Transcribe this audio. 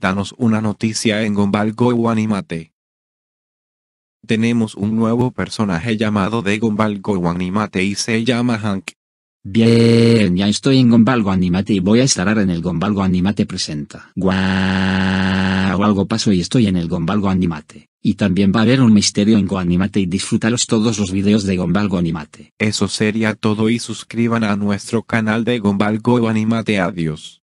danos una noticia en GOMBALGO Animate. Tenemos un nuevo personaje llamado de Gombal Animate y se llama Hank. Bien, ya estoy en Gombalgo Animate y voy a estar en el Gombalgo Animate presenta. Guau, algo pasó y estoy en el Gombalgo Animate. Y también va a haber un misterio en Goanimate y disfrútalos todos los videos de Gombalgo Animate. Eso sería todo y suscriban a nuestro canal de Gombalgo Animate. Adiós.